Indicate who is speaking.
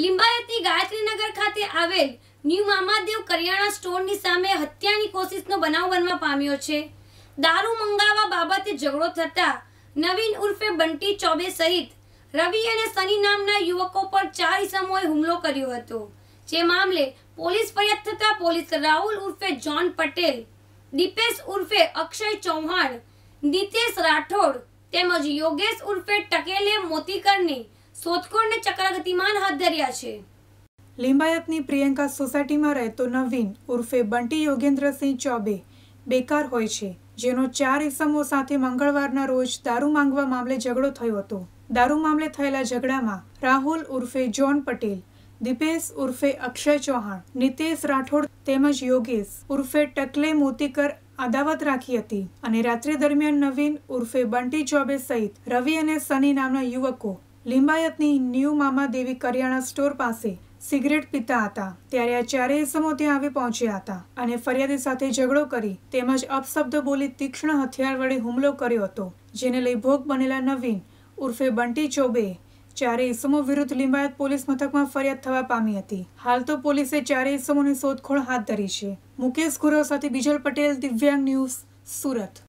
Speaker 1: લિંબાયતી ગાયત્રીનગર ખાતે આવેલ ન્યૂ મામાદેવ કરિયાણા સ્ટોરની સામે હત્યાની કોશિશનો બનાવ બનવા પામ્યો છે દારૂ મંગાવવા બાબતે ઝઘડો થતા નવીન ઉર્ફે બંટી ચોબે સહિત રવિ અને સની નામના યુવકો પર ચાર ઇસમોએ હુમલો કર્યો હતો જે મામલે પોલીસ ફરિયાદ થતા પોલીસ રાહુલ ઉર્ફે જોન પટેલ દીપેશ ઉર્ફે અક્ષય ચૌહાણ નીતેશ રાઠોડ તેમજ યોગેશ ઉર્ફે ટકેલે મોતીકરની શોધખોળને ચક્રગતિમાન હાથ
Speaker 2: ધર્યા છે લિંબાયતની પ્રિયંકા સોસાયટીમાં રહેતો નવીન ઉર્ફે બંટી યોગેન્દ્રસિંહ ચૌબે બેકાર હોય છે જેનો ચાર ઇસમો સાથે મંગળવારના રોજ દારૂ માંગવા મામલે ઝઘડો થયો હતો દારૂ મામલે થયેલા ઝઘડામાં રાહુલ ઉર્ફે જોન પટેલ દિપેશ ઉર્ફે અક્ષય ચૌહાણ નિતેશ રાઠોડ તેમજ યોગેશ ઉર્ફે ટકલે મોતીકર અદાવત રાખી હતી અને રાત્રિ દરમિયાન નવીન ઉર્ફે બંટી ચોબે સહિત રવિ અને સની નામના યુવકો લિંબાયતની ન્યૂ મામા દેવી કરિયાણા સ્ટોર પાસે સિગરેટ પીતા હતા ત્યારે આ ચારેય સમો ત્યાં આવી પહોંચ્યા હતા અને ફરિયાદી સાથે ઝઘડો કરી તેમજ અપશબ્દ બોલી તીક્ષ્ણ હથિયાર વડે હુમલો કર્યો હતો જેને લઈ ભોગ બનેલા નવીન ઉર્ફે બંટી ચોબે ચારે ઇસમો વિરુદ્ધ લિંબાયત પોલીસ મથકમાં ફરિયાદ થવા પામી હતી હાલ તો પોલીસે ચારે ઇસમોની શોધખોળ હાથ ધરી છે મુકેશ ગુરવ સાથે બીજલ પટેલ દિવ્યાંગ ન્યૂઝ સુરત